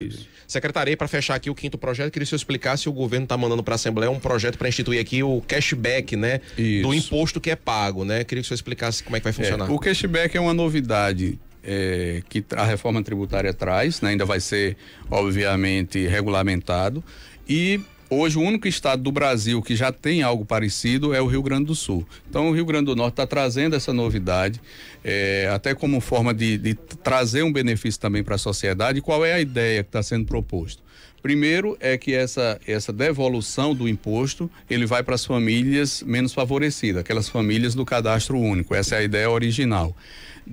Isso. Secretaria, para fechar aqui o quinto projeto, queria que o senhor explicasse se o governo está mandando para a Assembleia um projeto para instituir aqui o cashback, né? Do imposto que é pago, né? Queria que o senhor explicasse como é que vai é, funcionar. É, o cashback é uma novidade é, que a reforma tributária traz, né? ainda vai ser, obviamente, regulamentado. E Hoje, o único estado do Brasil que já tem algo parecido é o Rio Grande do Sul. Então, o Rio Grande do Norte está trazendo essa novidade, é, até como forma de, de trazer um benefício também para a sociedade. Qual é a ideia que está sendo proposta? Primeiro é que essa, essa devolução do imposto ele vai para as famílias menos favorecidas, aquelas famílias do cadastro único. Essa é a ideia original.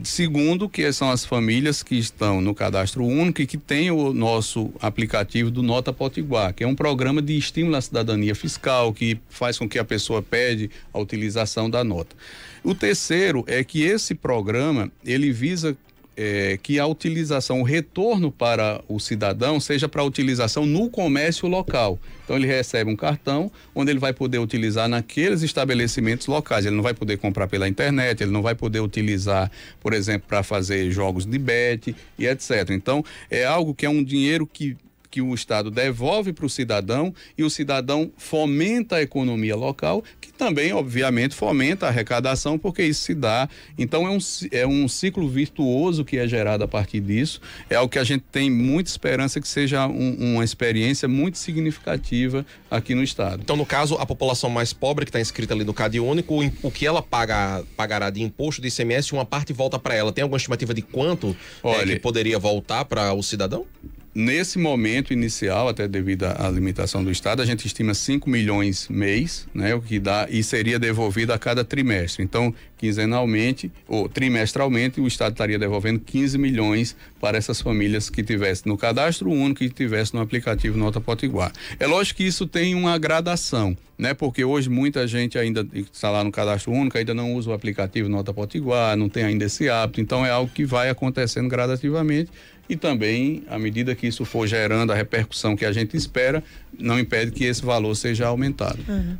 Segundo, que são as famílias que estão no cadastro único e que tem o nosso aplicativo do Nota Potiguar, que é um programa de estímulo à cidadania fiscal, que faz com que a pessoa pede a utilização da nota. O terceiro é que esse programa, ele visa é, que a utilização, o retorno para o cidadão seja para a utilização no comércio local. Então ele recebe um cartão onde ele vai poder utilizar naqueles estabelecimentos locais. Ele não vai poder comprar pela internet, ele não vai poder utilizar, por exemplo, para fazer jogos de bet e etc. Então é algo que é um dinheiro que que o Estado devolve para o cidadão e o cidadão fomenta a economia local, que também, obviamente, fomenta a arrecadação, porque isso se dá. Então, é um, é um ciclo virtuoso que é gerado a partir disso. É o que a gente tem muita esperança que seja um, uma experiência muito significativa aqui no Estado. Então, no caso, a população mais pobre que está inscrita ali no Cade Único, o que ela paga, pagará de imposto, de ICMS, uma parte volta para ela. Tem alguma estimativa de quanto Olha, é, que poderia voltar para o cidadão? Nesse momento inicial, até devido à limitação do Estado, a gente estima 5 milhões mês, né, o que dá e seria devolvido a cada trimestre. Então, quinzenalmente ou trimestralmente, o Estado estaria devolvendo 15 milhões para essas famílias que tivessem no cadastro único e tivessem no aplicativo Nota Potiguar. É lógico que isso tem uma gradação, né? Porque hoje muita gente ainda está lá no cadastro único, ainda não usa o aplicativo Nota Potiguar, não tem ainda esse hábito, então é algo que vai acontecendo gradativamente e também, à medida que isso for gerando a repercussão que a gente espera, não impede que esse valor seja aumentado. Uhum.